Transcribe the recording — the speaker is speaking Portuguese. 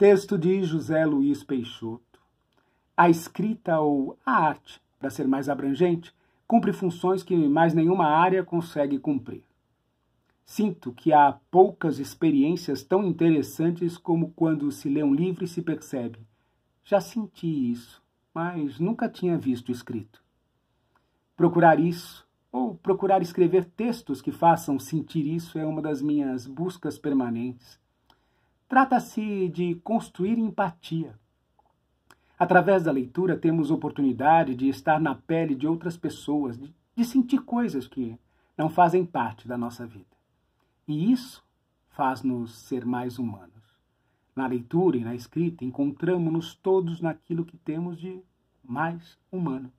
Texto de José Luiz Peixoto. A escrita ou a arte, para ser mais abrangente, cumpre funções que mais nenhuma área consegue cumprir. Sinto que há poucas experiências tão interessantes como quando se lê um livro e se percebe. Já senti isso, mas nunca tinha visto escrito. Procurar isso, ou procurar escrever textos que façam sentir isso, é uma das minhas buscas permanentes. Trata-se de construir empatia. Através da leitura, temos oportunidade de estar na pele de outras pessoas, de, de sentir coisas que não fazem parte da nossa vida. E isso faz-nos ser mais humanos. Na leitura e na escrita, encontramos-nos todos naquilo que temos de mais humano.